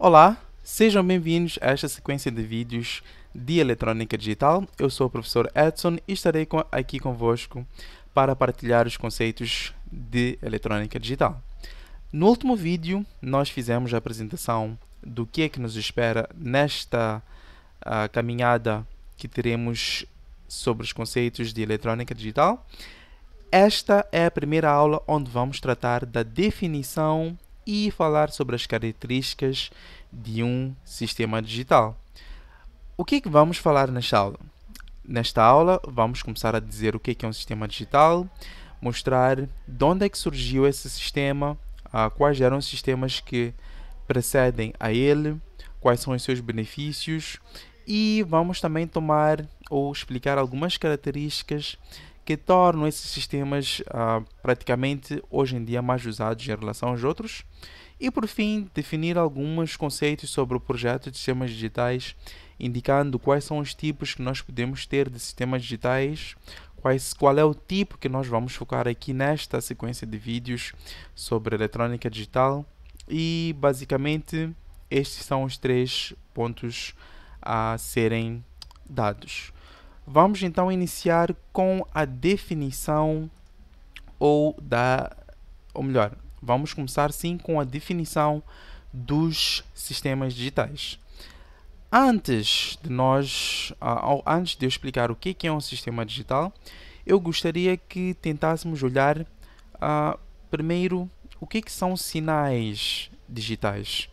Olá, sejam bem-vindos a esta sequência de vídeos de eletrônica digital. Eu sou o professor Edson e estarei com, aqui convosco para partilhar os conceitos de eletrônica digital. No último vídeo, nós fizemos a apresentação do que é que nos espera nesta uh, caminhada que teremos sobre os conceitos de eletrônica digital. Esta é a primeira aula onde vamos tratar da definição e falar sobre as características de um sistema digital. O que é que vamos falar nesta aula? Nesta aula, vamos começar a dizer o que é, que é um sistema digital, mostrar de onde é que surgiu esse sistema, ah, quais eram os sistemas que precedem a ele, quais são os seus benefícios e vamos também tomar ou explicar algumas características que tornam esses sistemas ah, praticamente hoje em dia mais usados em relação aos outros. E por fim, definir alguns conceitos sobre o projeto de sistemas digitais, indicando quais são os tipos que nós podemos ter de sistemas digitais, quais, qual é o tipo que nós vamos focar aqui nesta sequência de vídeos sobre eletrônica digital. E basicamente, estes são os três pontos a serem dados. Vamos então iniciar com a definição ou da ou melhor, vamos começar sim com a definição dos sistemas digitais. Antes de nós, antes de eu explicar o é que é um sistema digital, eu gostaria que tentássemos olhar uh, primeiro o que, é que são sinais digitais.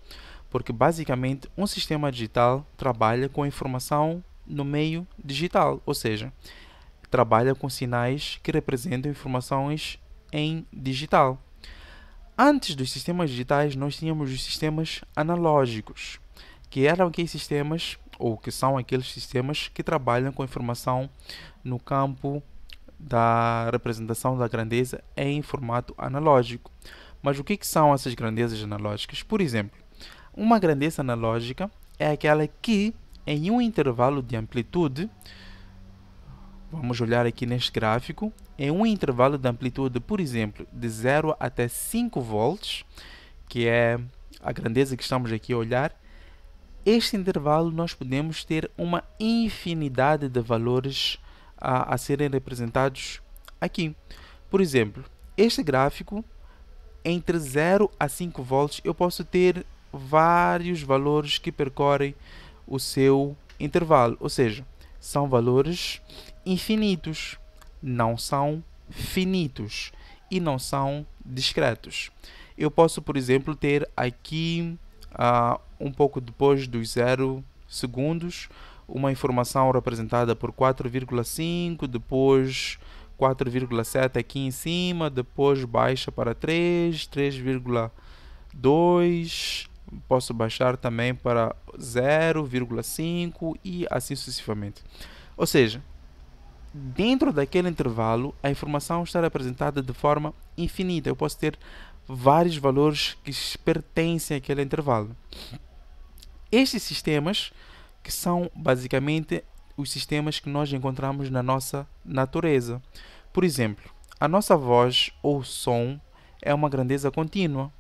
Porque basicamente um sistema digital trabalha com a informação no meio digital, ou seja, trabalha com sinais que representam informações em digital. Antes dos sistemas digitais, nós tínhamos os sistemas analógicos, que eram aqueles sistemas ou que são aqueles sistemas que trabalham com informação no campo da representação da grandeza em formato analógico. Mas o que, são essas grandezas analógicas? Por exemplo, uma grandeza analógica é aquela que em um intervalo de amplitude, vamos olhar aqui neste gráfico, em um intervalo de amplitude, por exemplo, de 0 até 5 volts, que é a grandeza que estamos aqui a olhar, este intervalo nós podemos ter uma infinidade de valores a, a serem representados aqui. Por exemplo, este gráfico, entre 0 a 5 volts, eu posso ter vários valores que percorrem o seu intervalo. Ou seja, são valores infinitos, não são finitos e não são discretos. Eu posso, por exemplo, ter aqui, uh, um pouco depois dos 0 segundos, uma informação representada por 4,5, depois 4,7 aqui em cima, depois baixa para 3, 3,2, posso baixar também para 0,5 e assim sucessivamente. Ou seja, dentro daquele intervalo, a informação estará apresentada de forma infinita. Eu posso ter vários valores que pertencem àquele intervalo. Estes sistemas, que são basicamente os sistemas que nós encontramos na nossa natureza. Por exemplo, a nossa voz ou som é uma grandeza contínua,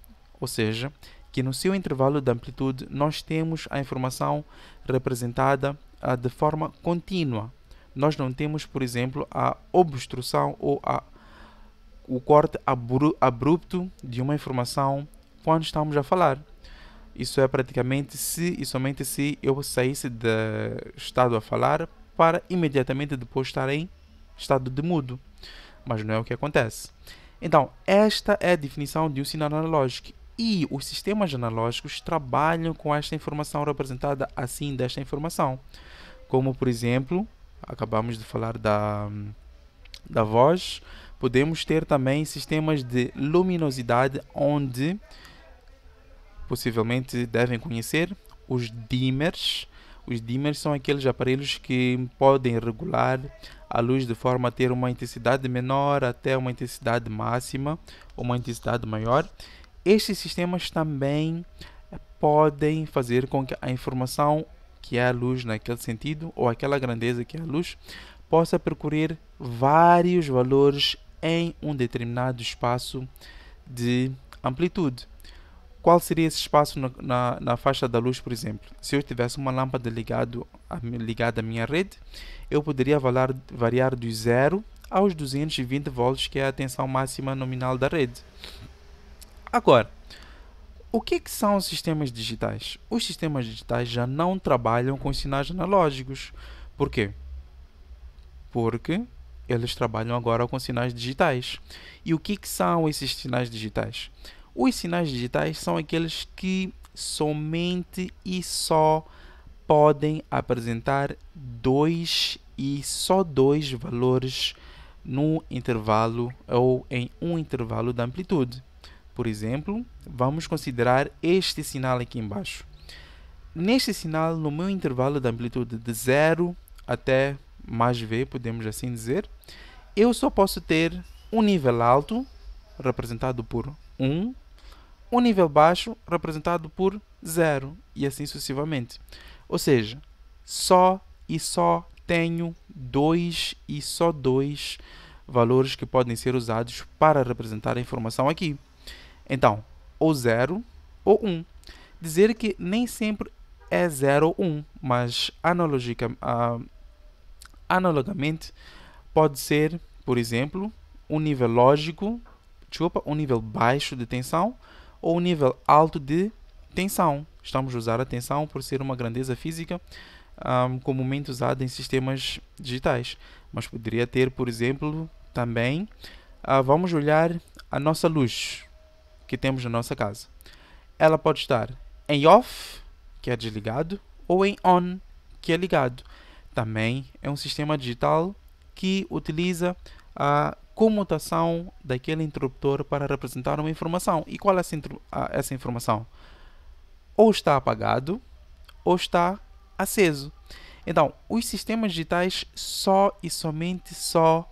ou seja, que no seu intervalo de amplitude nós temos a informação representada ah, de forma contínua. Nós não temos, por exemplo, a obstrução ou a, o corte abru abrupto de uma informação quando estamos a falar. Isso é praticamente se e somente se eu saísse de estado a falar para imediatamente depois estar em estado de mudo. Mas não é o que acontece. Então, esta é a definição de um sinal analógico. E os sistemas analógicos trabalham com esta informação representada assim desta informação. Como, por exemplo, acabamos de falar da, da voz, podemos ter também sistemas de luminosidade, onde possivelmente devem conhecer os dimmers. Os dimmers são aqueles aparelhos que podem regular a luz de forma a ter uma intensidade menor até uma intensidade máxima ou uma intensidade maior. Estes sistemas também eh, podem fazer com que a informação que é a luz naquele né, sentido, ou aquela grandeza que é a luz, possa percorrer vários valores em um determinado espaço de amplitude. Qual seria esse espaço na, na, na faixa da luz, por exemplo? Se eu tivesse uma lâmpada ligado a, ligada à minha rede, eu poderia valar, variar do zero aos 220 volts, que é a tensão máxima nominal da rede. Agora, o que, que, são os sistemas digitais? Os sistemas digitais já não trabalham com sinais analógicos. Por quê? Porque eles trabalham agora com sinais digitais. E o que, que são esses sinais digitais? Os sinais digitais são aqueles que somente e só podem apresentar dois e só dois valores no intervalo ou em um intervalo da amplitude por exemplo, vamos considerar este sinal aqui embaixo. Neste sinal, no meu intervalo da amplitude de 0 até mais V, podemos assim dizer, eu só posso ter um nível alto, representado por 1, um, um nível baixo, representado por 0, e assim sucessivamente. Ou seja, só e só tenho dois e só dois valores que podem ser usados para representar a informação aqui. Então, ou 0 ou 1. Um. Dizer que nem sempre é 0 ou 1, um, mas analogica, uh, analogamente pode ser, por exemplo, um nível lógico, desculpa, um nível baixo de tensão ou um nível alto de tensão. Estamos a usar a tensão por ser uma grandeza física um, ah, comumente usada em sistemas digitais, mas poderia ter, por exemplo, também. Uh, vamos olhar a nossa luz que temos na nossa casa. Ela pode estar em off, que é desligado, ou em on, que é ligado. Também é um sistema digital que utiliza a comutação daquele interruptor para representar uma informação. E qual é essa, essa informação? Ou está apagado ou está aceso. Então, os sistemas digitais só e somente só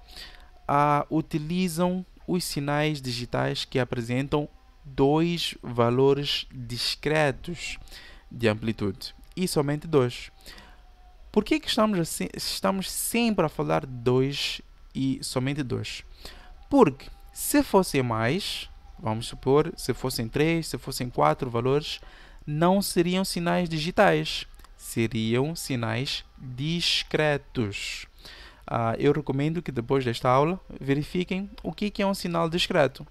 uh, utilizam os sinais digitais que apresentam dois valores discretos de amplitude e somente dois. Por que, que estamos, assim, estamos sempre a falar dois e somente dois? Porque se fossem mais, vamos supor, se fossem três, se fossem quatro valores, não seriam sinais digitais, seriam sinais discretos. Uh, eu recomendo que depois desta aula verifiquem o que, que é um sinal discreto.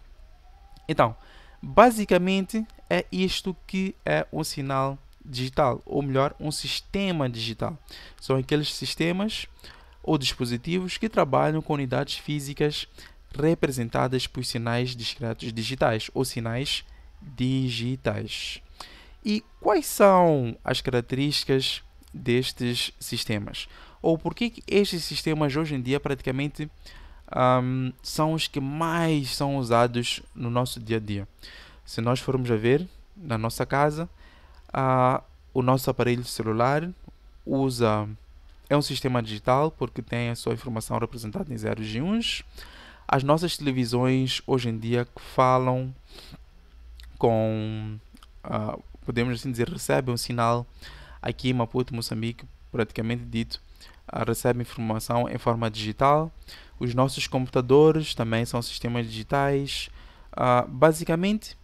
Então, Basicamente é isto que é um sinal digital, ou melhor, um sistema digital. São aqueles sistemas ou dispositivos que trabalham com unidades físicas representadas por sinais discretos digitais ou sinais digitais. E quais são as características destes sistemas? Ou por que estes sistemas hoje em dia praticamente um, são os que mais são usados no nosso dia a dia. Se nós formos a ver na nossa casa, uh, o nosso aparelho celular usa é um sistema digital porque tem a sua informação representada em zeros e uns. As nossas televisões hoje em dia falam com, uh, podemos assim dizer, recebem um sinal aqui em Maputo, Moçambique, praticamente dito, uh, recebe informação em forma digital. Os nossos computadores também são sistemas digitais. Uh, basicamente,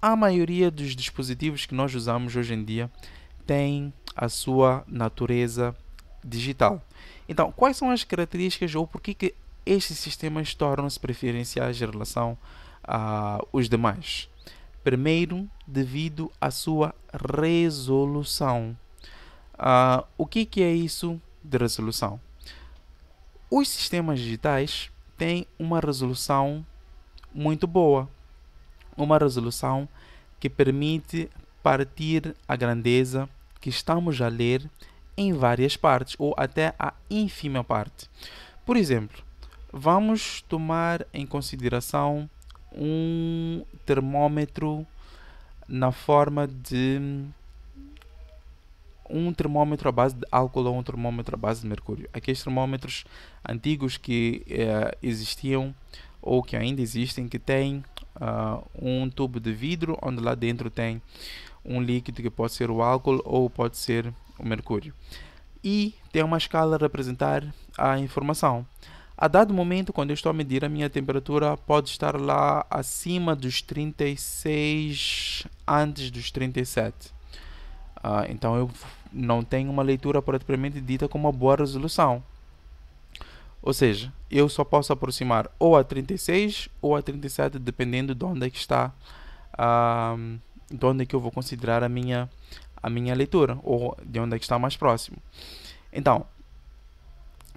a maioria dos dispositivos que nós usamos hoje em dia tem a sua natureza digital. Então, quais são as características ou por que, estes sistemas tornam-se preferenciais em relação aos ah, demais? Primeiro, devido à sua resolução. Uh, o que, que é isso de resolução? Os sistemas digitais têm uma resolução muito boa, uma resolução que permite partir a grandeza que estamos a ler em várias partes ou até a ínfima parte. Por exemplo, vamos tomar em consideração um termômetro na forma de um termômetro à base de álcool ou um termômetro à base de mercúrio. Aqueles termômetros antigos que eh, existiam ou que ainda existem, que têm uh, um tubo de vidro onde lá dentro tem um líquido que pode ser o álcool ou pode ser o mercúrio. E tem uma escala a representar a informação. A dado momento, quando eu estou a medir a minha temperatura, pode estar lá acima dos 36, antes dos 37. Uh, ah, então eu não tem uma leitura propriamente dita com uma boa resolução. Ou seja, eu só posso aproximar ou a 36 ou a 37, dependendo de onde é que está, uh, de onde é que eu vou considerar a minha, a minha leitura, ou de onde é que está mais próximo. Então,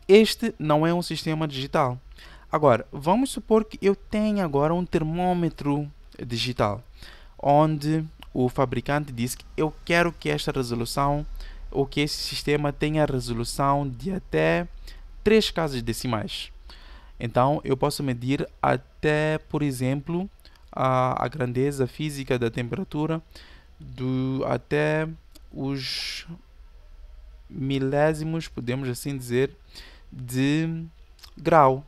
este não é um sistema digital. Agora, vamos supor que eu tenha agora um termômetro digital, onde o fabricante disse que eu quero que esta resolução ou que esse sistema tenha resolução de até 3 casas decimais. Então eu posso medir até, por exemplo, a, a grandeza física da temperatura do até os milésimos, podemos assim dizer, de grau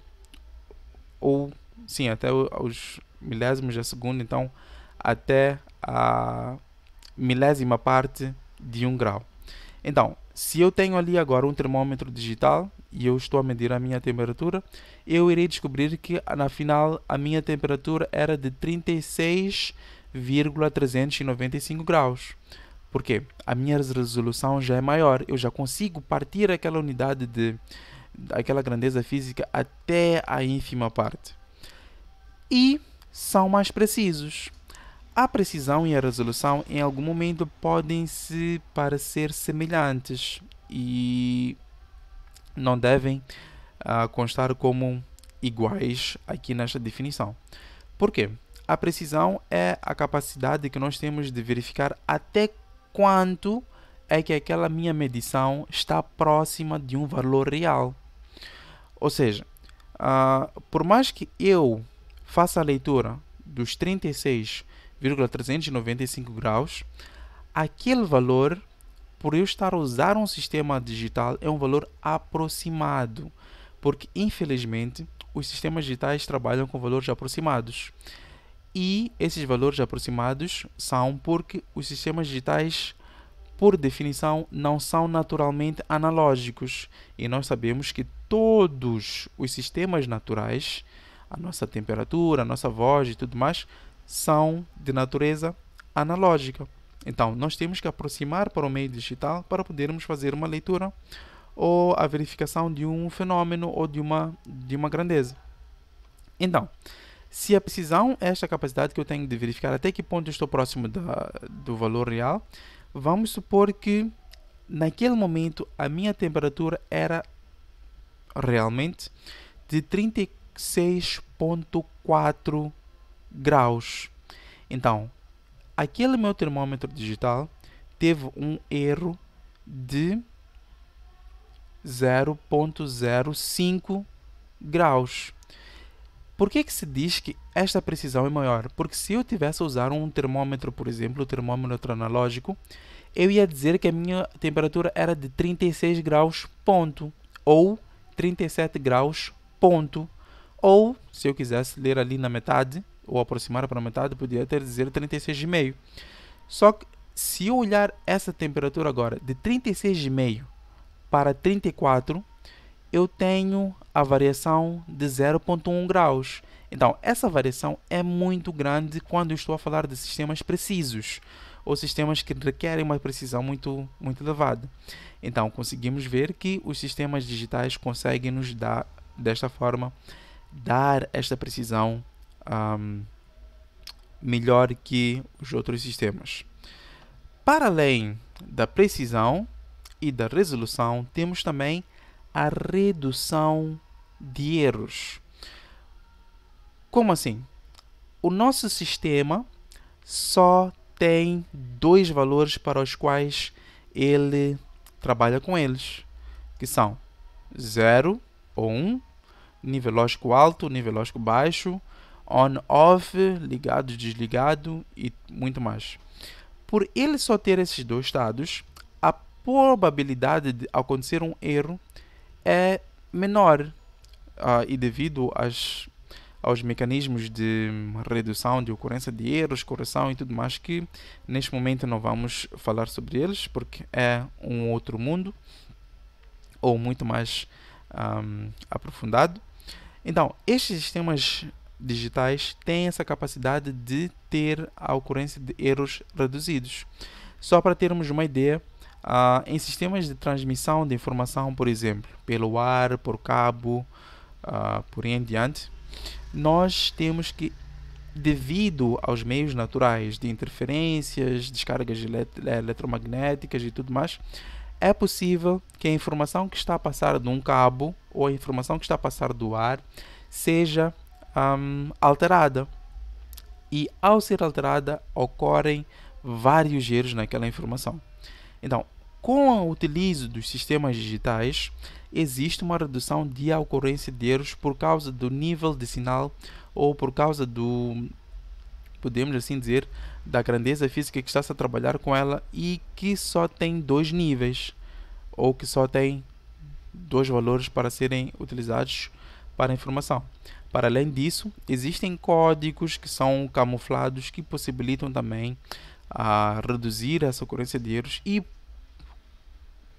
ou sim até os milésimos de segundo. então até a milésima parte de um grau. Então, se eu tenho ali agora um termômetro digital e eu estou a medir a minha temperatura, eu irei descobrir que na final a minha temperatura era de 36,395 graus. Por quê? A minha resolução já é maior, eu já consigo partir aquela unidade de aquela grandeza física até a ínfima parte. E são mais precisos. A precisão e a resolução em algum momento podem se parecer semelhantes e não devem uh, constar como iguais aqui nesta definição. Por quê? A precisão é a capacidade que nós temos de verificar até quanto é que aquela minha medição está próxima de um valor real. Ou seja, uh, por mais que eu faça a leitura dos 36 0,395 graus, aquele valor, por eu estar a usar um sistema digital, é um valor aproximado, porque infelizmente os sistemas digitais trabalham com valores aproximados. E esses valores aproximados são porque os sistemas digitais, por definição, não são naturalmente analógicos. E nós sabemos que todos os sistemas naturais, a nossa temperatura, a nossa voz e tudo mais, são de natureza analógica. Então, nós temos que aproximar para o meio digital para podermos fazer uma leitura ou a verificação de um fenômeno ou de uma, de uma grandeza. Então, se a é precisão é esta capacidade que eu tenho de verificar até que ponto estou próximo da, do valor real, vamos supor que naquele momento a minha temperatura era realmente de 36,4 graus. Então, aquele meu termômetro digital teve um erro de 0.05 graus. Por que, que se diz que esta precisão é maior? Porque se eu tivesse a usar um termômetro, por exemplo, o termômetro analógico, eu ia dizer que a minha temperatura era de 36 graus ponto ou 37 graus ponto. Ou, se eu quisesse ler ali na metade, ou aproximar para metade, podia até dizer 36,5. Só que se eu olhar essa temperatura agora, de 36,5 para 34, eu tenho a variação de 0,1 graus. Então, essa variação é muito grande quando estou a falar de sistemas precisos ou sistemas que requerem uma precisão muito, muito elevada. Então, conseguimos ver que os sistemas digitais conseguem nos dar, desta forma, dar esta precisão um, melhor que os outros sistemas. Para além da precisão e da resolução, temos também a redução de erros. Como assim? O nosso sistema só tem dois valores para os quais ele trabalha com eles, que são 0 ou 1, um, nível lógico alto, nível lógico baixo, on off, ligado, desligado e muito mais. Por ele só ter esses dois estados, a probabilidade de acontecer um erro é menor. Uh, e devido às, aos mecanismos de redução de ocorrência de erros, correção e tudo mais, que neste momento não vamos falar sobre eles, porque é um outro mundo, ou muito mais um, ah, aprofundado. Então, estes sistemas digitais têm essa capacidade de ter a ocorrência de erros reduzidos. Só para termos uma ideia, uh, em sistemas de transmissão de informação, por exemplo, pelo ar, por cabo, uh, por aí em diante, nós temos que, devido aos meios naturais de interferências, descargas eh, eletromagnéticas e tudo mais, é possível que a informação que está a passar de um cabo ou a informação que está a passar do ar seja um, alterada. E ao ser alterada, ocorrem vários erros naquela informação. Então, com o utilizo dos sistemas digitais, existe uma redução de ocorrência de erros por causa do nível de sinal ou por causa do, podemos assim dizer, da grandeza física que está-se a trabalhar com ela e que só tem dois níveis ou que só tem dois valores para serem utilizados para a informação. Para além disso, existem códigos que são camuflados que possibilitam também a ah, reduzir essa ocorrência de erros e,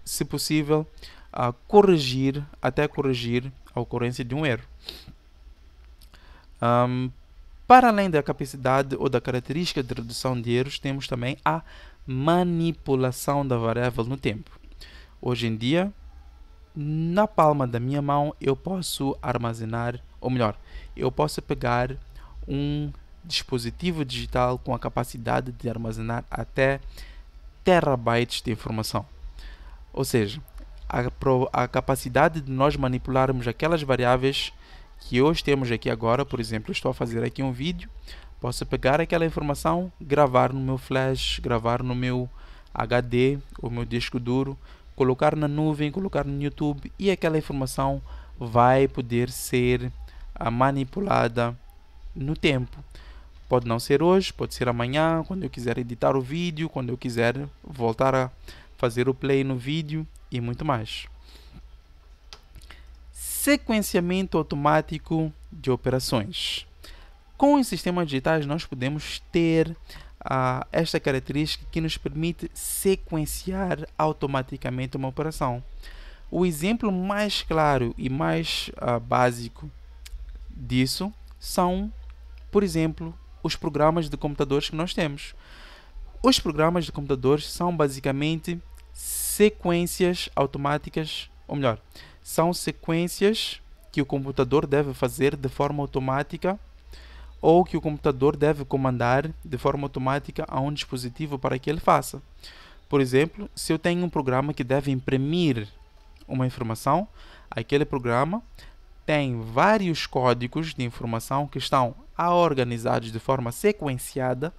se possível, a ah, corrigir, até corrigir a ocorrência de um erro. Um, para além da capacidade ou da característica de redução de erros, temos também a manipulação da variável no tempo. Hoje em dia, na palma da minha mão eu posso armazenar, ou melhor, eu posso pegar um dispositivo digital com a capacidade de armazenar até terabytes de informação. Ou seja, a, a capacidade de nós manipularmos aquelas variáveis que hoje temos aqui agora, por exemplo, estou a fazer aqui um vídeo, posso pegar aquela informação, gravar no meu flash, gravar no meu HD, o meu disco duro, colocar na nuvem, colocar no YouTube e aquela informação vai poder ser ah, manipulada no tempo. Pode não ser hoje, pode ser amanhã, quando eu quiser editar o vídeo, quando eu quiser voltar a fazer o play no vídeo e muito mais. Sequenciamento automático de operações. Com os sistemas digitais, nós podemos ter esta característica que nos permite sequenciar automaticamente uma operação. O exemplo mais claro e mais ah, básico disso são, por exemplo, os programas de computadores que nós temos. Os programas de computadores são basicamente sequências automáticas, ou melhor, são sequências que o computador deve fazer de forma automática ou que o computador deve comandar de forma automática a um dispositivo para que ele faça. Por exemplo, se eu tenho um programa que deve imprimir uma informação, aquele programa tem vários códigos de informação que estão organizados de forma sequenciada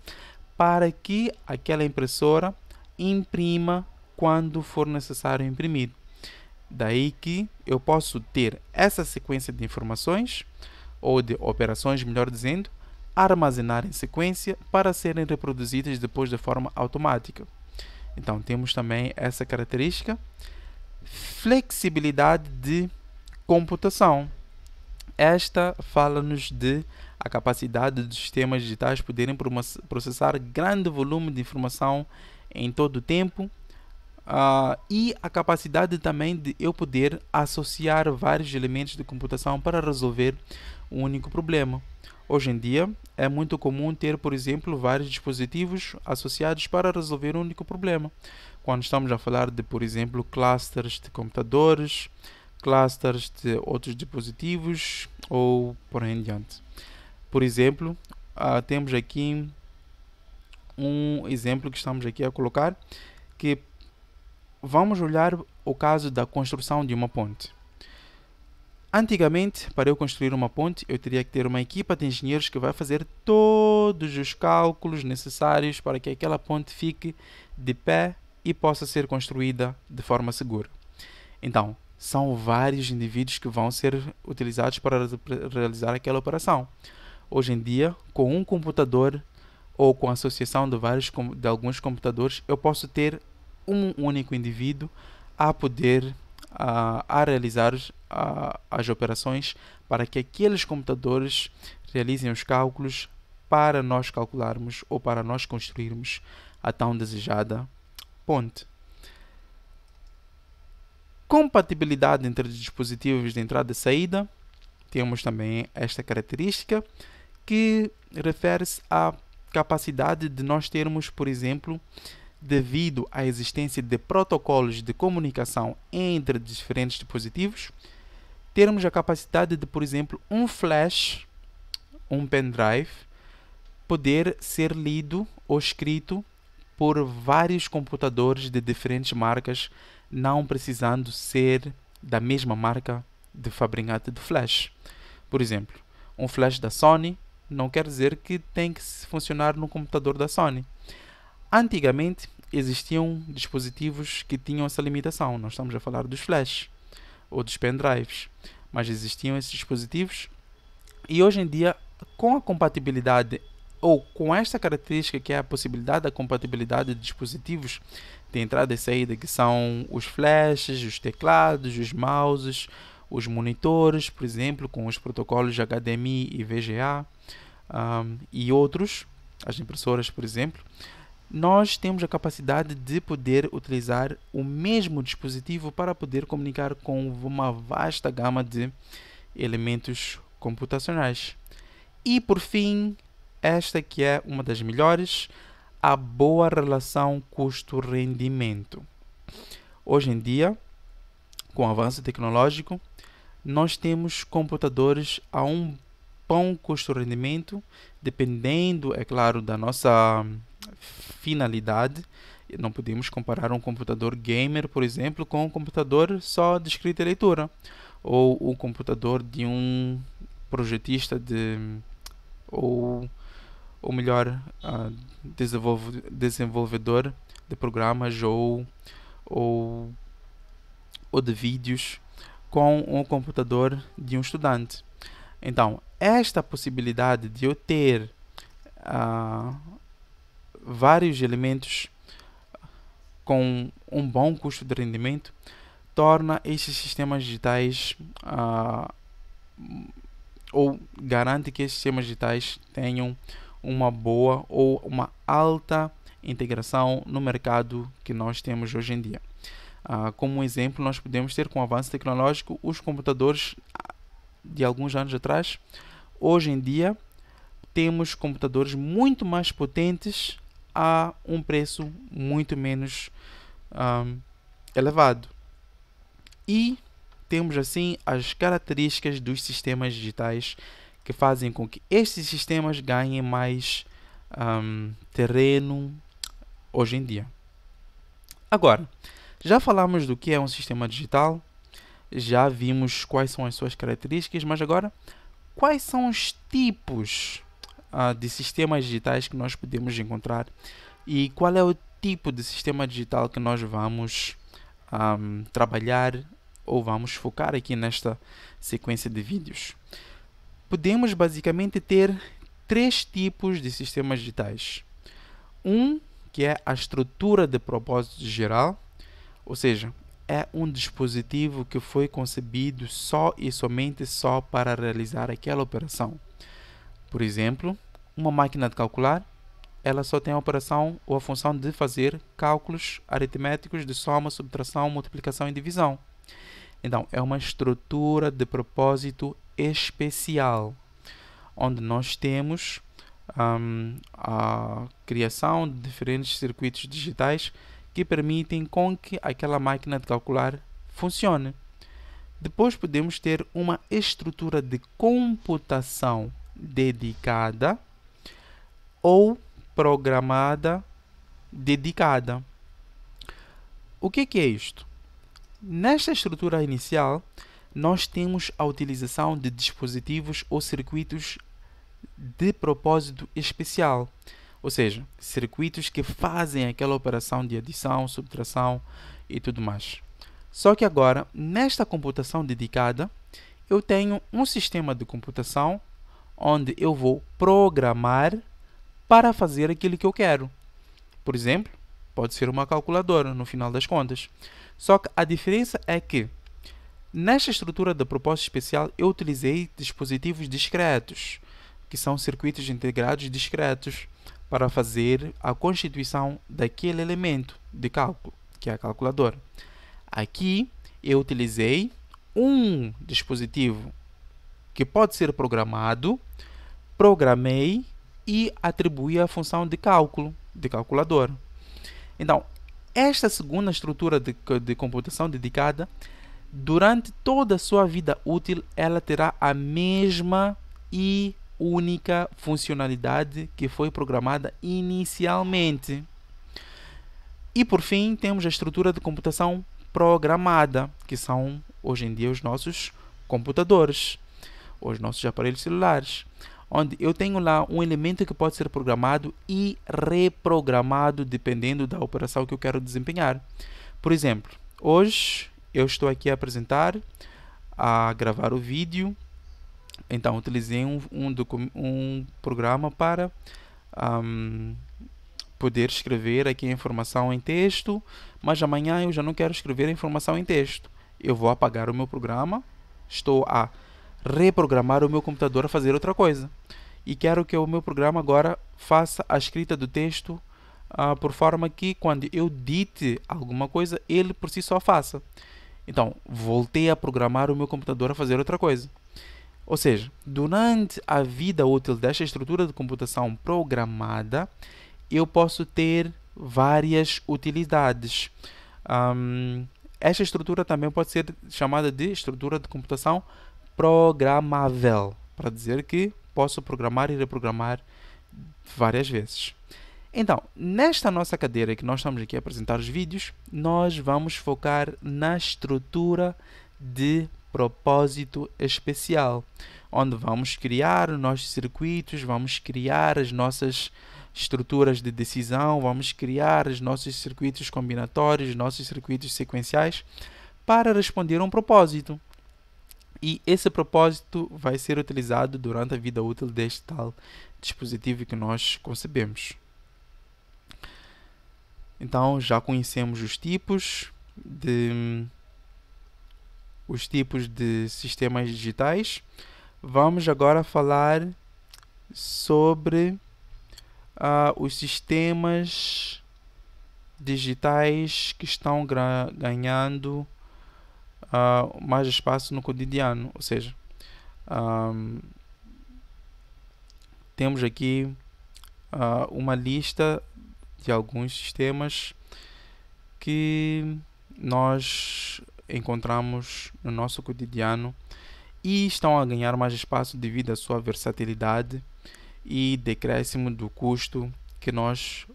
para que aquela impressora imprima quando for necessário imprimir. Daí que eu posso ter essa sequência de informações ou de operações, melhor dizendo, armazenar em sequência para serem reproduzidas depois de forma automática. Então, temos também essa característica. Flexibilidade de computação. Esta fala-nos de a capacidade dos sistemas digitais poderem processar grande volume de informação em todo o tempo Uh, e a capacidade também de eu poder associar vários elementos de computação para resolver um único problema. Hoje em dia, é muito comum ter, por exemplo, vários dispositivos associados para resolver um único problema. Quando estamos a falar de, por exemplo, clusters de computadores, clusters de outros dispositivos ou por aí em diante. Por exemplo, uh, temos aqui um exemplo que estamos aqui a colocar que vamos olhar o caso da construção de uma ponte. Antigamente, para eu construir uma ponte, eu teria que ter uma equipa de engenheiros que vai fazer todos os cálculos necessários para que aquela ponte fique de pé e possa ser construída de forma segura. Então, são vários indivíduos que vão ser utilizados para realizar aquela operação. Hoje em dia, com um computador ou com a associação de, vários, de alguns computadores, eu posso ter um único indivíduo a poder a, a realizar a, as operações para que aqueles computadores realizem os cálculos para nós calcularmos ou para nós construirmos a tão desejada ponte. Compatibilidade entre dispositivos de entrada e saída. Temos também esta característica que refere-se à capacidade de nós termos, por exemplo, devido à existência de protocolos de comunicação entre diferentes dispositivos, termos a capacidade de, por exemplo, um flash, um pendrive, poder ser lido ou escrito por vários computadores de diferentes marcas, não precisando ser da mesma marca de fabricante de flash. Por exemplo, um flash da Sony não quer dizer que tem que funcionar no computador da Sony. Antigamente existiam dispositivos que tinham essa limitação, nós estamos a falar dos flash ou dos pendrives, mas existiam esses dispositivos e hoje em dia, com a compatibilidade ou com esta característica que é a possibilidade da compatibilidade de dispositivos de entrada e saída, que são os flashes, os teclados, os mouses, os monitores, por exemplo, com os protocolos HDMI e VGA um, ah, e outros, as impressoras, por exemplo nós temos a capacidade de poder utilizar o mesmo dispositivo para poder comunicar com uma vasta gama de elementos computacionais. E por fim, esta que é uma das melhores, a boa relação custo-rendimento. Hoje em dia, com o avanço tecnológico, nós temos computadores a um bom custo-rendimento, dependendo, é claro, da nossa finalidade. Não podemos comparar um computador gamer, por exemplo, com um computador só de escrita e leitura, ou o um computador de um projetista de ou ou melhor uh, desenvolve, desenvolvedor de programas ou ou ou de vídeos com um computador de um estudante. Então, esta possibilidade de eu ter uh, vários elementos com um bom custo de rendimento, torna esses sistemas digitais uh, ou garante que esses sistemas digitais tenham uma boa ou uma alta integração no mercado que nós temos hoje em dia. Uh, como um exemplo, nós podemos ter com o avanço tecnológico os computadores ah, de alguns anos atrás. Hoje em dia, temos computadores muito mais potentes a um preço muito menos um, elevado. E temos assim as características dos sistemas digitais que fazem com que estes sistemas ganhem mais um, terreno hoje em dia. Agora, já falamos do que é um sistema digital, já vimos quais são as suas características, mas agora, quais são os tipos uh, de sistemas digitais que nós podemos encontrar e qual é o tipo de sistema digital que nós vamos um, ah, trabalhar ou vamos focar aqui nesta sequência de vídeos. Podemos basicamente ter três tipos de sistemas digitais. Um que é a estrutura de propósito geral, ou seja, é um dispositivo que foi concebido só e somente só para realizar aquela operação. Por exemplo, uma máquina de calcular, ela só tem a operação ou a função de fazer cálculos aritméticos de soma, subtração, multiplicação e divisão. Então, é uma estrutura de propósito especial, onde nós temos um, a criação de diferentes circuitos digitais que permitem com que aquela máquina de calcular funcione. Depois podemos ter uma estrutura de computação dedicada ou programada dedicada. O que, que é isto? Nesta estrutura inicial, nós temos a utilização de dispositivos ou circuitos de propósito especial, ou seja, circuitos que fazem aquela operação de adição, subtração e tudo mais. Só que agora, nesta computação dedicada, eu tenho um sistema de computação onde eu vou programar para fazer aquilo que eu quero. Por exemplo, pode ser uma calculadora no final das contas. Só que a diferença é que nesta estrutura da proposta especial eu utilizei dispositivos discretos, que são circuitos integrados discretos, para fazer a constituição daquele elemento de cálculo, que é a calculadora. Aqui eu utilizei um dispositivo que pode ser programado, programei e atribuí a função de cálculo, de calculador. Então, esta segunda estrutura de, de computação dedicada, durante toda a sua vida útil, ela terá a mesma e única funcionalidade que foi programada inicialmente. E por fim, temos a estrutura de computação programada, que são hoje em dia os nossos computadores os nossos aparelhos celulares, onde eu tenho lá um elemento que pode ser programado e reprogramado dependendo da operação que eu quero desempenhar. Por exemplo, hoje eu estou aqui a apresentar, a gravar o vídeo, então utilizei um, um, um programa para um, poder escrever aqui a informação em texto, mas amanhã eu já não quero escrever a informação em texto. Eu vou apagar o meu programa, estou a reprogramar o meu computador a fazer outra coisa. E quero que o meu programa agora faça a escrita do texto uh, por forma que quando eu dite alguma coisa, ele por si só faça. Então, voltei a programar o meu computador a fazer outra coisa. Ou seja, durante a vida útil desta estrutura de computação programada, eu posso ter várias utilidades. Um, esta estrutura também pode ser chamada de estrutura de computação programável, para dizer que posso programar e reprogramar várias vezes. Então, nesta nossa cadeira que nós estamos aqui a apresentar os vídeos, nós vamos focar na estrutura de propósito especial, onde vamos criar os nossos circuitos, vamos criar as nossas estruturas de decisão, vamos criar os nossos circuitos combinatórios, nossos circuitos sequenciais para responder a um propósito e esse propósito vai ser utilizado durante a vida útil deste tal dispositivo que nós concebemos. Então já conhecemos os tipos de os tipos de sistemas digitais. Vamos agora falar sobre uh, os sistemas digitais que estão ganhando uh, mais espaço no cotidiano. Ou seja, um, temos aqui uh, uma lista de alguns sistemas que nós encontramos no nosso cotidiano e estão a ganhar mais espaço devido à sua versatilidade e decréscimo do custo que nós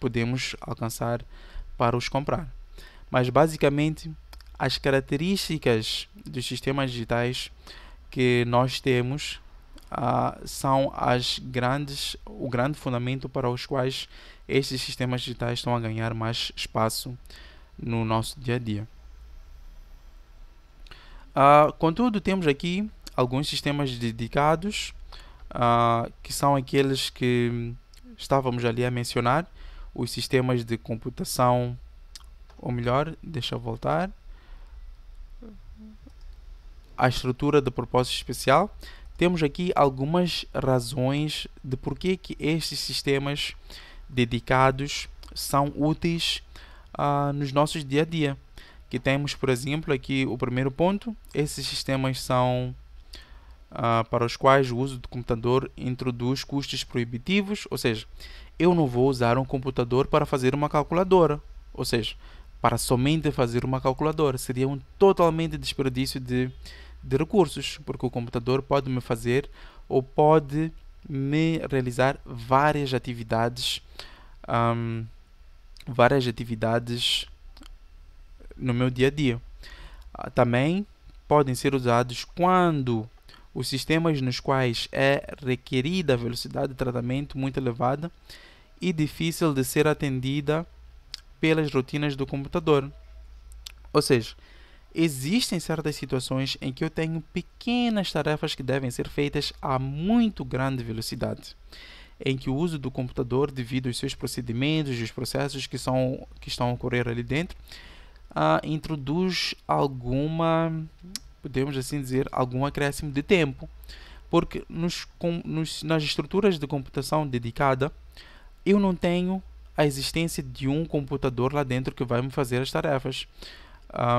podemos alcançar para os comprar. Mas basicamente as características dos sistemas digitais que nós temos ah, são as grandes, o grande fundamento para os quais estes sistemas digitais estão a ganhar mais espaço no nosso dia a dia. Ah, contudo, temos aqui alguns sistemas dedicados, ah, que são aqueles que estávamos ali a mencionar, os sistemas de computação, ou melhor, deixa eu voltar, a estrutura de propósito especial, temos aqui algumas razões de por que estes sistemas dedicados são úteis uh, nos nossos dia a dia. Que temos, por exemplo, aqui o primeiro ponto: esses sistemas são uh, para os quais o uso do computador introduz custos proibitivos, ou seja, eu não vou usar um computador para fazer uma calculadora, ou seja, para somente fazer uma calculadora. Seria um totalmente desperdício de, de recursos, porque o computador pode me fazer ou pode me realizar várias atividades, um, várias atividades no meu dia a dia. Ah, também podem ser usados quando os sistemas nos quais é requerida velocidade de tratamento muito elevada e difícil de ser atendida pelas rotinas do computador. Ou seja, existem certas situações em que eu tenho pequenas tarefas que devem ser feitas a muito grande velocidade, em que o uso do computador, devido aos seus procedimentos e os processos que, são, que estão a ocorrer ali dentro, uh, introduz alguma, podemos assim dizer, algum acréscimo de tempo. Porque nos, com, nos, nas estruturas de computação dedicada, eu não tenho a existência de um computador lá dentro que vai me fazer as tarefas.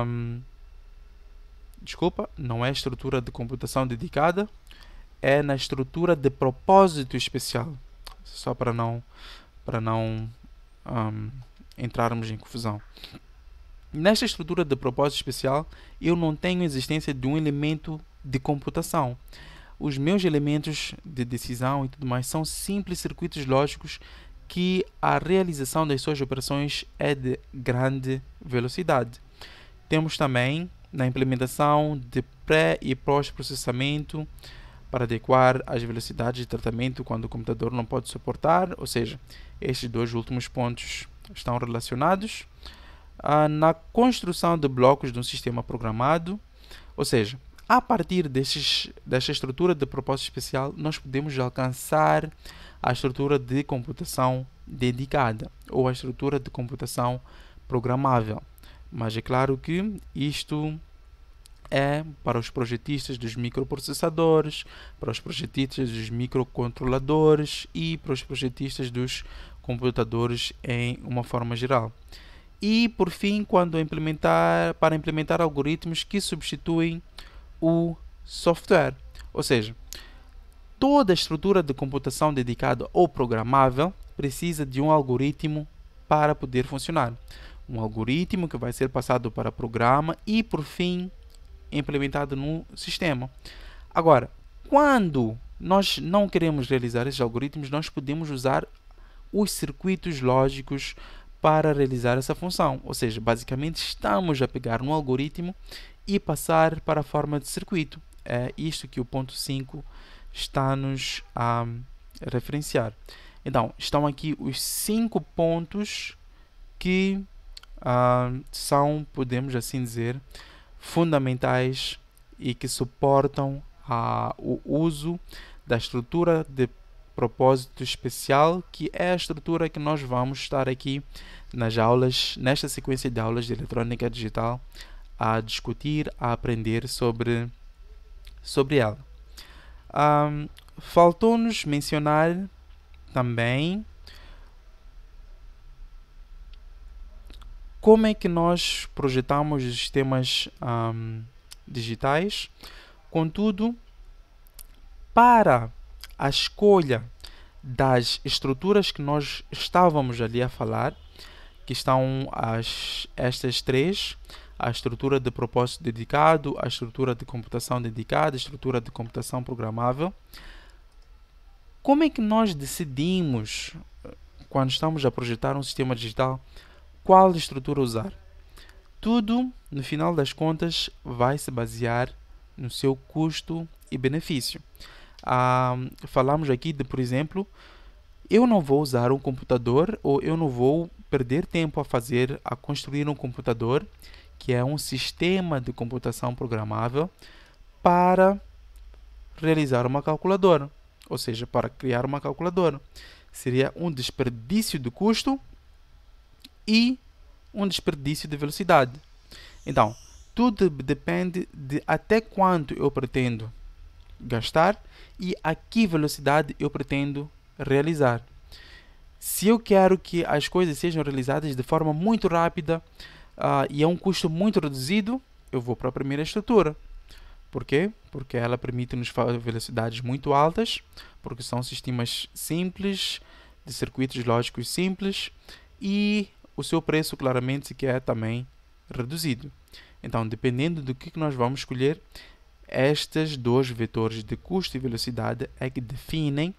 Um, desculpa, não é estrutura de computação dedicada, é na estrutura de propósito especial. Só para não, para não um, entrarmos em confusão. Nesta estrutura de propósito especial, eu não tenho existência de um elemento de computação. Os meus elementos de decisão e tudo mais são simples circuitos lógicos que a realização das suas operações é de grande velocidade. Temos também na implementação de pré e pós-processamento para adequar as velocidades de tratamento quando o computador não pode suportar, ou seja, estes dois últimos pontos estão relacionados. Ah, na construção de blocos de um sistema programado, ou seja, a partir destes, desta estrutura de propósito especial, nós podemos alcançar a estrutura de computação dedicada ou a estrutura de computação programável. Mas é claro que isto é para os projetistas dos microprocessadores, para os projetistas dos microcontroladores e para os projetistas dos computadores em uma forma geral. E por fim, quando implementar para implementar algoritmos que substituem o software. Ou seja, toda a estrutura de computação dedicada ou programável precisa de um algoritmo para poder funcionar. Um algoritmo que vai ser passado para programa e, por fim, implementado no sistema. Agora, quando nós não queremos realizar esses algoritmos, nós podemos usar os circuitos lógicos para realizar essa função. Ou seja, basicamente estamos a pegar um algoritmo e passar para a forma de circuito. É isto que o ponto 5 está-nos a referenciar. Então, estão aqui os cinco pontos que ah, são, podemos assim dizer, fundamentais e que suportam o uso da estrutura de propósito especial, que é a estrutura que nós vamos estar aqui nas aulas, nesta sequência de aulas de eletrônica digital a discutir, a aprender sobre, sobre ela. Um, Faltou-nos mencionar também como é que nós projetamos os sistemas um, digitais. Contudo, para a escolha das estruturas que nós estávamos ali a falar, que estão as, estas três, a estrutura de propósito dedicado, a estrutura de computação dedicada, a estrutura de computação programável. Como é que nós decidimos, eh, quando estamos a projetar um sistema digital, qual estrutura usar? Tudo, no final das contas, vai se basear no seu custo e benefício. Ah, falamos aqui de, por exemplo, eu não vou usar um computador ou eu não vou perder tempo a fazer, a construir um computador que é um sistema de computação programável para realizar uma calculadora, ou seja, para criar uma calculadora. Seria um desperdício de custo e um desperdício de velocidade. Então, tudo depende de até quanto eu pretendo gastar e a que velocidade eu pretendo realizar. Se eu quero que as coisas sejam realizadas de forma muito rápida, uh, e é um custo muito reduzido, eu vou para a primeira estrutura. Por quê? Porque ela permite-nos velocidades muito altas, porque são sistemas simples, de circuitos lógicos simples, e o seu preço claramente que é também reduzido. Então, dependendo do que nós vamos escolher, estes dois vetores de custo e velocidade é que definem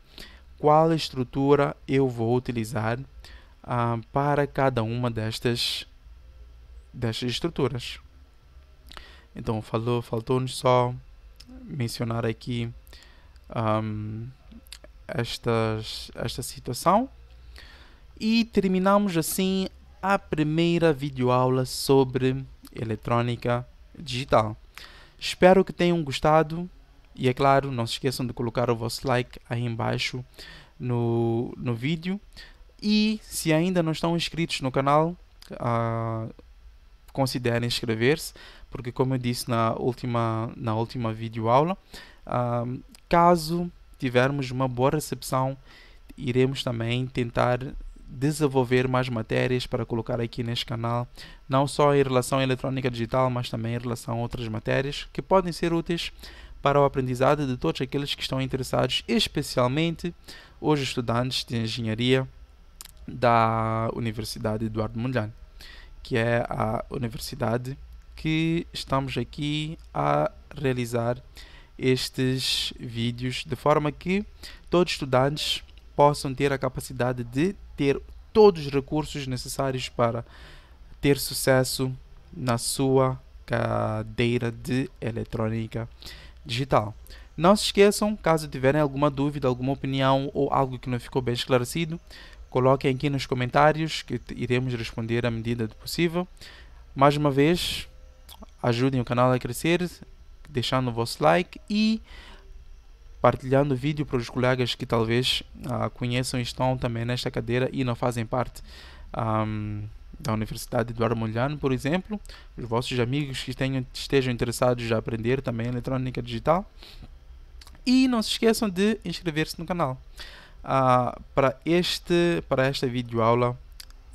qual estrutura eu vou utilizar ah, para cada uma destas destas estruturas. Então faltou-nos só mencionar aqui um, estas, esta situação e terminamos assim a primeira videoaula sobre eletrônica digital. Espero que tenham gostado e é claro, não se esqueçam de colocar o vosso like aí embaixo no, no vídeo. E se ainda não estão inscritos no canal, uh, considerem inscrever-se, porque como eu disse na última, na última videoaula, um, caso tivermos uma boa recepção, iremos também tentar desenvolver mais matérias para colocar aqui neste canal, não só em relação à eletrônica digital, mas também em relação a outras matérias que podem ser úteis para o aprendizado de todos aqueles que estão interessados, especialmente os estudantes de engenharia da Universidade Eduardo Mondlane que é a universidade, que estamos aqui a realizar estes vídeos de forma que todos os estudantes possam ter a capacidade de ter todos os recursos necessários para ter sucesso na sua cadeira de eletrônica digital. Não se esqueçam, caso tiverem alguma dúvida, alguma opinião ou algo que não ficou bem esclarecido, Coloquem aqui nos comentários que iremos responder à medida do possível. Mais uma vez, ajudem o canal a crescer, deixando o vosso like e partilhando o vídeo para os colegas que talvez ah, conheçam e estão também nesta cadeira e não fazem parte um, da Universidade Eduardo Molhano, por exemplo, os vossos amigos que tenham, estejam interessados a aprender também eletrônica digital. E não se esqueçam de inscrever-se no canal. Ah, para, este, para esta videoaula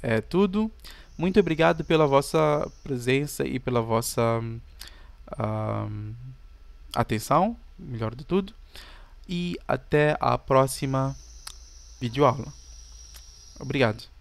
é tudo. Muito obrigado pela vossa presença e pela vossa um, ah, atenção, melhor de tudo. E até a próxima videoaula. Obrigado.